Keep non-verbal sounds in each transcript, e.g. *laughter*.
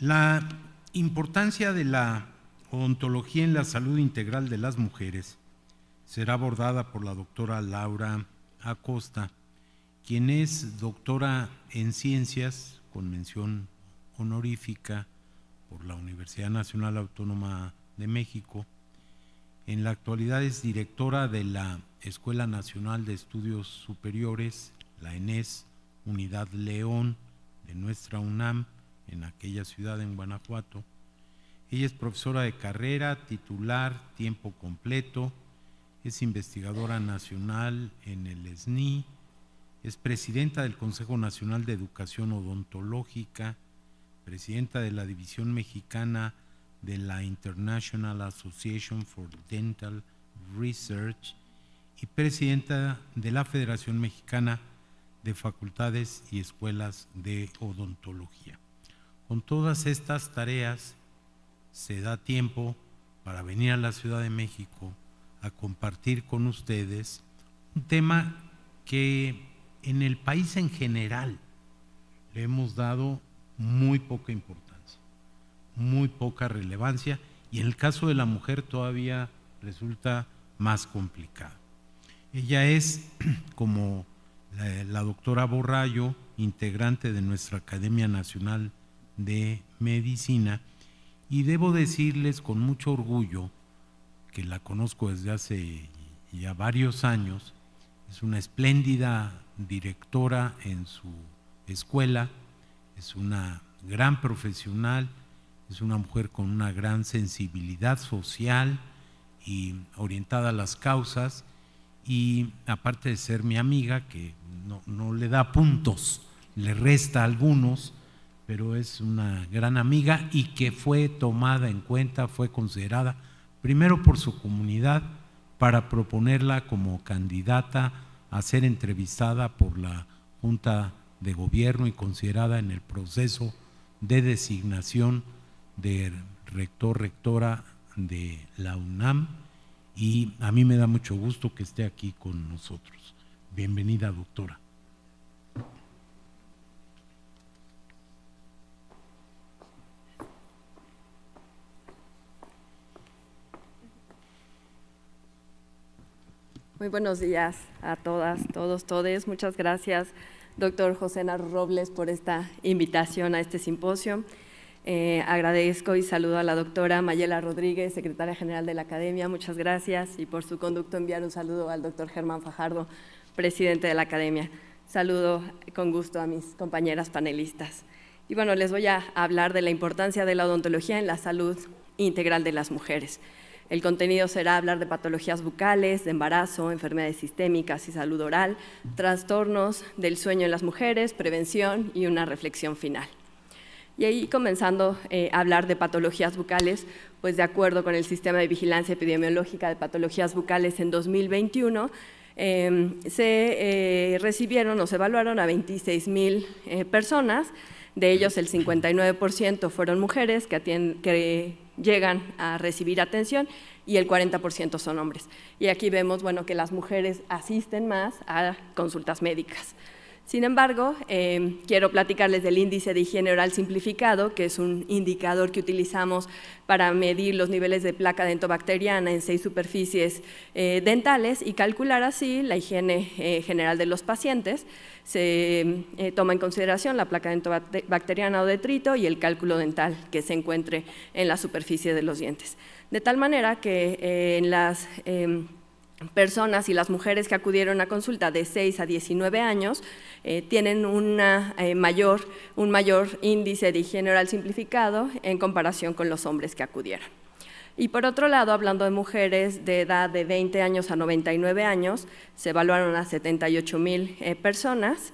La importancia de la odontología en la salud integral de las mujeres será abordada por la doctora Laura Acosta, quien es doctora en ciencias con mención honorífica por la Universidad Nacional Autónoma de México. En la actualidad es directora de la Escuela Nacional de Estudios Superiores, la ENES, Unidad León de nuestra UNAM en aquella ciudad en Guanajuato. Ella es profesora de carrera, titular, tiempo completo, es investigadora nacional en el SNI, es presidenta del Consejo Nacional de Educación Odontológica, presidenta de la División Mexicana de la International Association for Dental Research y presidenta de la Federación Mexicana de Facultades y Escuelas de Odontología. Con todas estas tareas se da tiempo para venir a la Ciudad de México a compartir con ustedes un tema que en el país en general le hemos dado muy poca importancia, muy poca relevancia y en el caso de la mujer todavía resulta más complicado. Ella es, *clears throat* como la, doctora Borrayo, integrante de nuestra Academia Nacional de Medicina y debo decirles con mucho orgullo que la conozco desde hace ya varios años, es una espléndida directora en su escuela, es una gran profesional, es una mujer con una gran sensibilidad social y orientada a las causas y aparte de ser mi amiga, que no, no le da puntos, le resta algunos, pero es una gran amiga y que fue tomada en cuenta, fue considerada primero por su comunidad para proponerla como candidata a ser entrevistada por la Junta de Gobierno y considerada en el proceso de designación de rector, rectora de la UNAM y a mí me da mucho gusto que esté aquí con nosotros. Bienvenida, doctora. Muy buenos días a todas, todos, todes. Muchas gracias, doctor José Robles, por esta invitación a este simposio. Eh, agradezco y saludo a la doctora Mayela Rodríguez, secretaria general de la Academia. Muchas gracias y por su conducto enviar un saludo al doctor Germán Fajardo, presidente de la Academia. Saludo con gusto a mis compañeras panelistas. Y bueno, les voy a hablar de la importancia de la odontología en la salud integral de las mujeres. El contenido será hablar de patologías bucales, de embarazo, enfermedades sistémicas y salud oral, trastornos del sueño en las mujeres, prevención y una reflexión final. Y ahí comenzando eh, a hablar de patologías bucales, pues de acuerdo con el Sistema de Vigilancia Epidemiológica de Patologías Bucales en 2021, em, se eh, recibieron o se evaluaron a 26 mil eh, personas, de ellos el 59% fueron mujeres que, atienden, que llegan a recibir atención y el 40% son hombres. Y aquí vemos que las mujeres asisten más a consultas médicas. Sin embargo, em, quiero platicarles del índice de higiene oral simplificado, que es un indicador que utilizamos para medir los niveles de placa dentobacteriana en seis superficies eh, dentales y calcular así la higiene eh, general de los pacientes. Se eh, toma en consideración la placa dentobacteriana o detrito y el cálculo dental que se encuentre en la superficie de los dientes. De tal manera que en las em, personas y las mujeres que acudieron a consulta de 6 a 19 años eh, tienen eh, mayor, un mayor índice de higiene simplificado en comparación con los hombres que acudieron. Y por otro lado, hablando de mujeres de edad de 20 años a 99 años, se evaluaron a 78 mil eh, personas,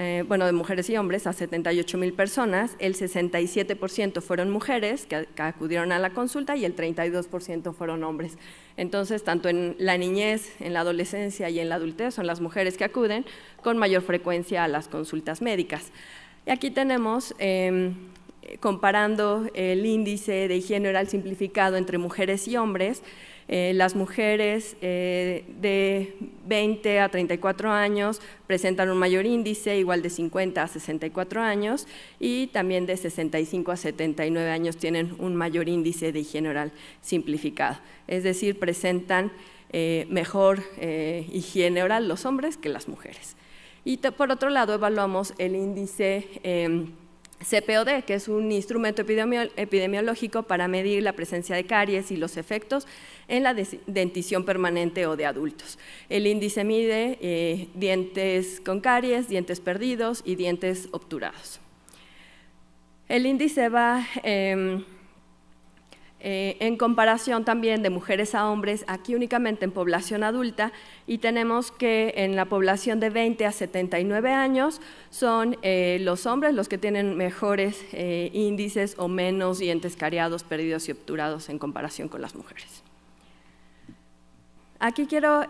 eh, bueno, de mujeres y hombres a 78 mil personas, el 67% fueron mujeres que, acudieron a la consulta y el 32% fueron hombres. Entonces, tanto en la niñez, en la adolescencia y en la adultez son las mujeres que acuden con mayor frecuencia a las consultas médicas. Y aquí tenemos, em, comparando el índice de higiene oral simplificado entre mujeres y hombres, eh, las mujeres eh, de 20 a 34 años presentan un mayor índice, igual de 50 a 64 años, y también de 65 a 79 años tienen un mayor índice de higiene oral simplificado. Es decir, presentan eh, mejor higiene oral los hombres que las mujeres. Y por otro lado, evaluamos el índice em, CPOD, que es un instrumento epidemiológico para medir la presencia de caries y los efectos en la dentición permanente o de adultos. El índice mide eh, dientes con caries, dientes perdidos y dientes obturados. El índice va... Em, eh, en comparación también de mujeres a hombres, aquí únicamente en población adulta, y tenemos que en la población de 20 a 79 años son eh, los hombres los que tienen mejores eh, índices o menos dientes cariados, perdidos y obturados en comparación con las mujeres. Aquí quiero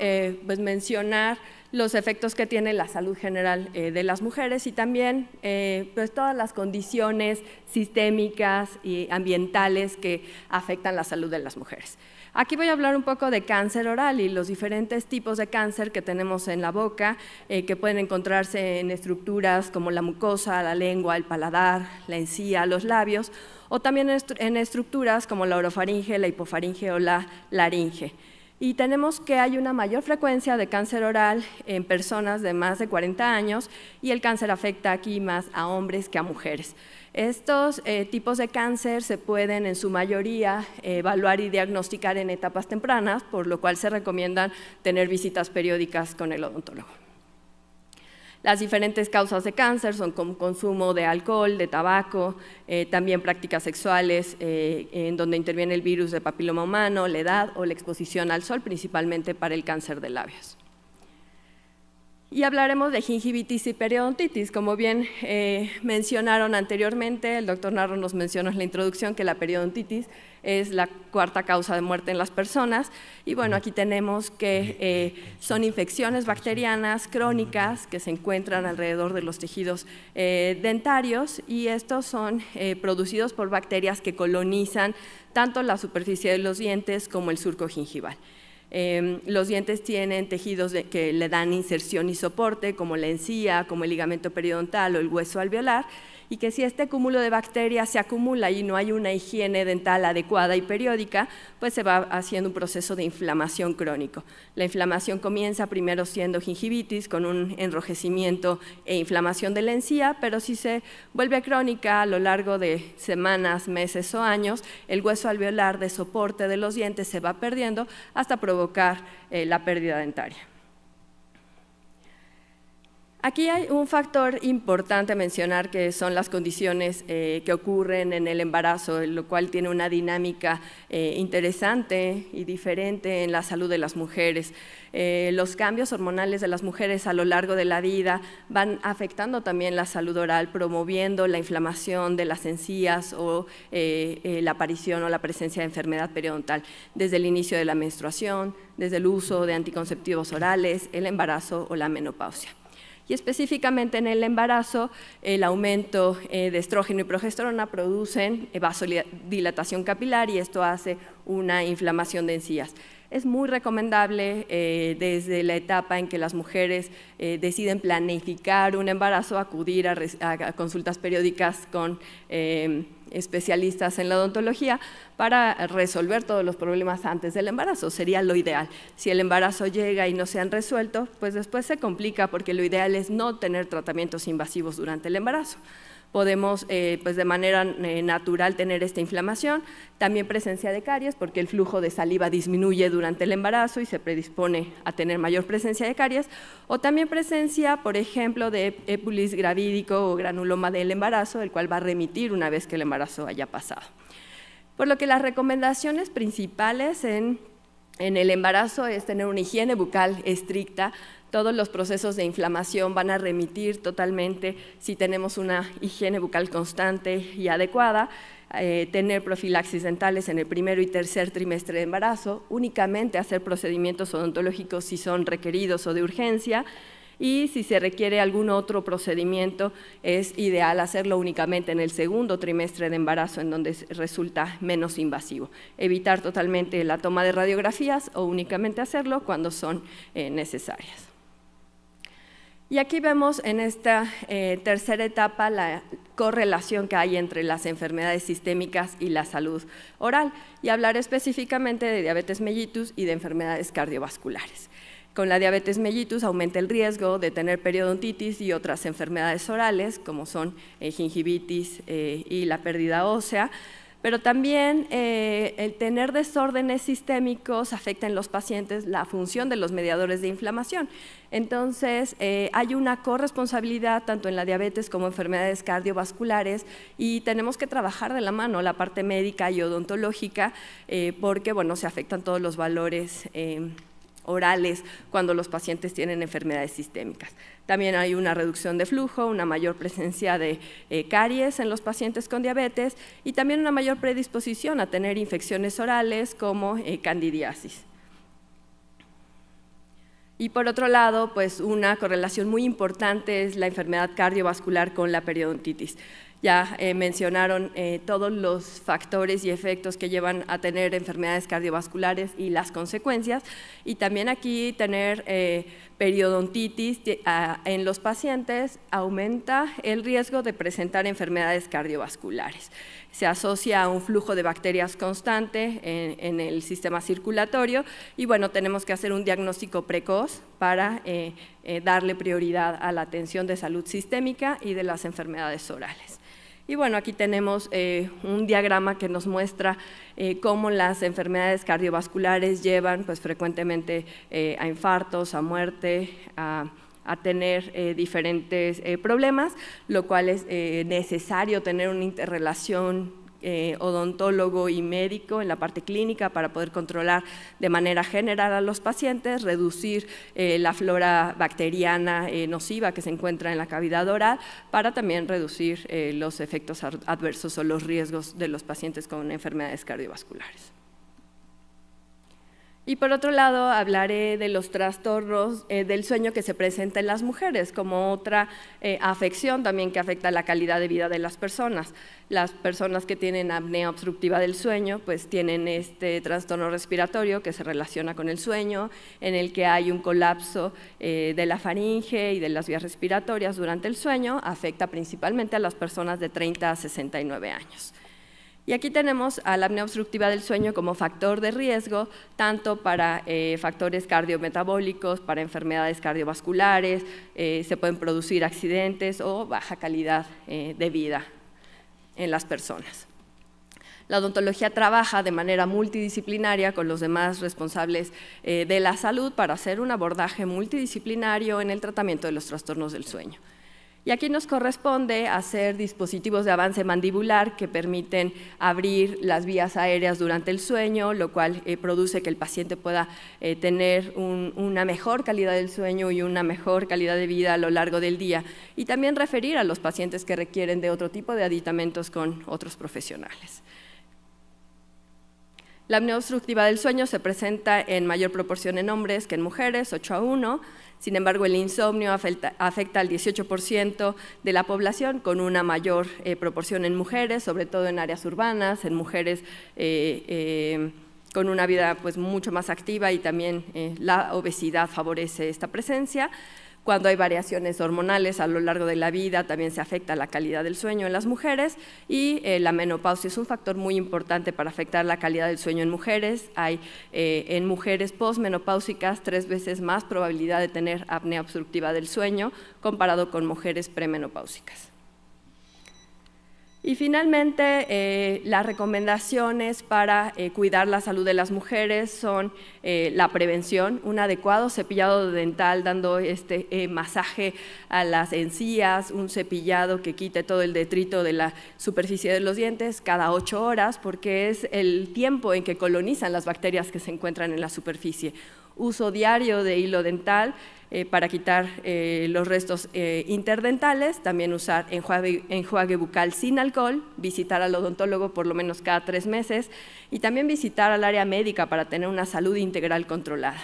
pues mencionar los efectos que tiene la salud general eh, de las mujeres y también eh, pues todas las condiciones sistémicas y ambientales que afectan la salud de las mujeres. Aquí voy a hablar un poco de cáncer oral y los diferentes tipos de cáncer que tenemos en la boca, eh, que pueden encontrarse en estructuras como la mucosa, la lengua, el paladar, la encía, los labios, o también en estructuras como la orofaringe, la hipofaringe o la laringe y tenemos que hay una mayor frecuencia de cáncer oral en personas de más de 40 años y el cáncer afecta aquí más a hombres que a mujeres. Estos eh, tipos de cáncer se pueden en su mayoría evaluar y diagnosticar en etapas tempranas, por lo cual se recomiendan tener visitas periódicas con el odontólogo. Las diferentes causas de cáncer son como consumo de alcohol, de tabaco, eh, también prácticas sexuales eh, en donde interviene el virus de papiloma humano, la edad o la exposición al sol, principalmente para el cáncer de labios. Y hablaremos de gingivitis y periodontitis. Como bien eh, mencionaron anteriormente, el doctor Narro nos mencionó en la introducción que la periodontitis es la cuarta causa de muerte en las personas. Y bueno, aquí tenemos que eh, son infecciones bacterianas crónicas que se encuentran alrededor de los tejidos eh, dentarios y estos son producidos por bacterias que colonizan tanto la superficie de los dientes como el surco gingival. Em, los dientes tienen tejidos que le dan inserción y soporte, como la encía, como el ligamento periodontal o el hueso alveolar, y que si este cúmulo de bacterias se acumula y no hay una higiene dental adecuada y periódica, pues se va haciendo un proceso de inflamación crónico. La inflamación comienza primero siendo gingivitis con un enrojecimiento e inflamación de la encía, pero si se vuelve crónica a lo largo de semanas, meses o años, el hueso alveolar de soporte de los dientes se va perdiendo hasta provocar eh, la pérdida dentaria. Aquí hay un factor importante mencionar que son las condiciones eh, que ocurren en el embarazo, lo cual tiene una dinámica eh, interesante y diferente en la salud de las mujeres. Eh, los cambios hormonales de las mujeres a lo largo de la vida van afectando también la salud oral, promoviendo la inflamación de las encías o la aparición o la presencia de enfermedad periodontal desde el inicio de la menstruación, desde el uso de anticonceptivos orales, el embarazo o la menopausia y específicamente en el embarazo el aumento eh, de estrógeno y progesterona producen vasodilatación capilar y esto hace una inflamación de encías. Es muy recomendable eh, desde la etapa en que las mujeres eh, deciden planificar un embarazo, acudir a, consultas periódicas con em, especialistas en la odontología para resolver todos los problemas antes del embarazo. Sería lo ideal. Si el embarazo llega y no se han resuelto, pues después se complica porque lo ideal es no tener tratamientos invasivos durante el embarazo podemos eh, pues de manera eh, natural tener esta inflamación, también presencia de caries porque el flujo de saliva disminuye durante el embarazo y se predispone a tener mayor presencia de caries, o también presencia, por ejemplo, de épulis gravídico o granuloma del embarazo, el cual va a remitir una vez que el embarazo haya pasado. Por lo que las recomendaciones principales en en el embarazo es tener una higiene bucal estricta, todos los procesos de inflamación van a remitir totalmente si tenemos una higiene bucal constante y adecuada, eh, tener profilaxis dentales en el primero y tercer trimestre de embarazo, únicamente hacer procedimientos odontológicos si son requeridos o de urgencia, y si se requiere algún otro procedimiento es ideal hacerlo únicamente en el segundo trimestre de embarazo en donde resulta menos invasivo. Evitar totalmente la toma de radiografías o únicamente hacerlo cuando son eh, necesarias. Y aquí vemos en esta eh, tercera etapa la correlación que hay entre las enfermedades sistémicas y la salud oral, y hablar específicamente de diabetes mellitus y de enfermedades cardiovasculares. Con la diabetes mellitus aumenta el riesgo de tener periodontitis y otras enfermedades orales, como son eh, gingivitis eh, y la pérdida ósea, pero también eh, el tener desórdenes sistémicos afecta en los pacientes la función de los mediadores de inflamación. Entonces, eh, hay una corresponsabilidad tanto en la diabetes como enfermedades cardiovasculares y tenemos que trabajar de la mano la parte médica y odontológica eh, porque, bueno, se afectan todos los valores orales cuando los pacientes tienen enfermedades sistémicas. También hay una reducción de flujo, una mayor presencia de eh, caries en los pacientes con diabetes y también una mayor predisposición a tener infecciones orales como eh, candidiasis. Y por otro lado, pues una correlación muy importante es la enfermedad cardiovascular con la periodontitis ya eh, mencionaron eh, todos los factores y efectos que llevan a tener enfermedades cardiovasculares y las consecuencias, y también aquí tener eh, periodontitis en los pacientes aumenta el riesgo de presentar enfermedades cardiovasculares. Se asocia a un flujo de bacterias constante en, en el sistema circulatorio y bueno, tenemos que hacer un diagnóstico precoz para eh, darle prioridad a la atención de salud sistémica y de las enfermedades orales. Y bueno, aquí tenemos eh, un diagrama que nos muestra eh, cómo las enfermedades cardiovasculares llevan pues, frecuentemente a infartos, a muerte, a tener diferentes problemas, lo cual es necesario tener una interrelación eh, odontólogo y médico en la parte clínica para poder controlar de manera general a los pacientes, reducir eh, la flora bacteriana eh, nociva que se encuentra en la cavidad oral para también reducir los efectos adversos o los riesgos de los pacientes con enfermedades cardiovasculares. Y por otro lado, hablaré de los trastornos eh, del sueño que se presenta en las mujeres, como otra eh, afección también que afecta la calidad de vida de las personas. Las personas que tienen apnea obstructiva del sueño, pues tienen este trastorno respiratorio que se relaciona con el sueño, en el que hay un colapso eh, de la faringe y de las vías respiratorias durante el sueño, afecta principalmente a las personas de 30 a 69 años. Y aquí tenemos a la apnea obstructiva del sueño como factor de riesgo, tanto para eh, factores cardiometabólicos, para enfermedades cardiovasculares, eh, se pueden producir accidentes o baja calidad eh, de vida en las personas. La odontología trabaja de manera multidisciplinaria con los demás responsables de la salud para hacer un abordaje multidisciplinario en el tratamiento de los trastornos del sueño. Y aquí nos corresponde hacer dispositivos de avance mandibular que permiten abrir las vías aéreas durante el sueño, lo cual eh, produce que el paciente pueda eh, tener una mejor calidad del sueño y una mejor calidad de vida a lo largo del día. Y también referir a los pacientes que requieren de otro tipo de aditamentos con otros profesionales. La apnea obstructiva del sueño se presenta en mayor proporción en hombres que en mujeres, 8 a 1. Sin embargo, el insomnio afecta, al 18% de la población, con una mayor eh, proporción en mujeres, sobre todo en áreas urbanas, en mujeres eh, eh, con una vida pues, mucho más activa y también la obesidad favorece esta presencia. Cuando hay variaciones hormonales a lo largo de la vida, también se afecta la calidad del sueño en las mujeres y eh, la menopausia es un factor muy importante para afectar la calidad del sueño en mujeres. Hay eh, en mujeres posmenopáusicas tres veces más probabilidad de tener apnea obstructiva del sueño comparado con mujeres premenopáusicas. Y finalmente, eh, las recomendaciones para eh, cuidar la salud de las mujeres son eh, la prevención, un adecuado cepillado dental dando este masaje a las encías, un cepillado que quite todo el detrito de la superficie de los dientes cada ocho horas, porque es el tiempo en que colonizan las bacterias que se encuentran en la superficie uso diario de hilo dental eh, para quitar eh, los restos eh, interdentales, también usar enjuague, enjuague, bucal sin alcohol, visitar al odontólogo por lo menos cada tres meses y también visitar al área médica para tener una salud integral controlada.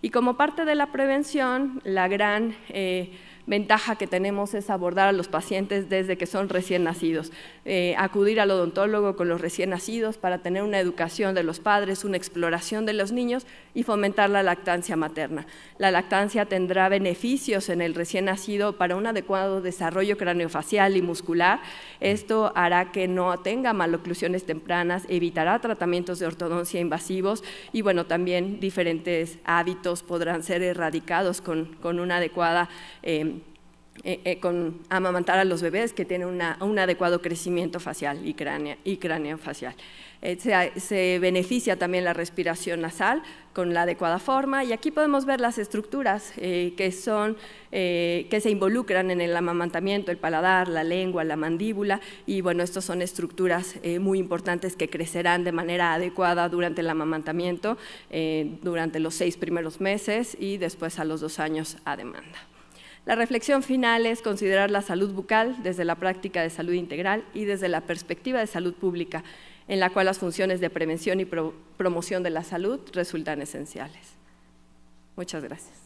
Y como parte de la prevención, la gran ventaja que tenemos es abordar a los pacientes desde que son recién nacidos, eh, acudir al odontólogo con los recién nacidos para tener una educación de los padres, una exploración de los niños y fomentar la lactancia materna. La lactancia tendrá beneficios en el recién nacido para un adecuado desarrollo craneofacial y muscular. Esto hará que no tenga maloclusiones tempranas, evitará tratamientos de ortodoncia invasivos y bueno, también diferentes hábitos podrán ser erradicados con, una adecuada eh, eh, eh, con amamantar a los bebés que tienen un adecuado crecimiento facial y, cráneo facial. Eh, se, beneficia también la respiración nasal con la adecuada forma y aquí podemos ver las estructuras que, son, que se involucran en el amamantamiento, el paladar, la lengua, la mandíbula y bueno, estas son estructuras muy importantes que crecerán de manera adecuada durante el amamantamiento, durante los seis primeros meses y después a los dos años a demanda. La reflexión final es considerar la salud bucal desde la práctica de salud integral y desde la perspectiva de salud pública, en la cual las funciones de prevención y promoción de la salud resultan esenciales. Muchas gracias.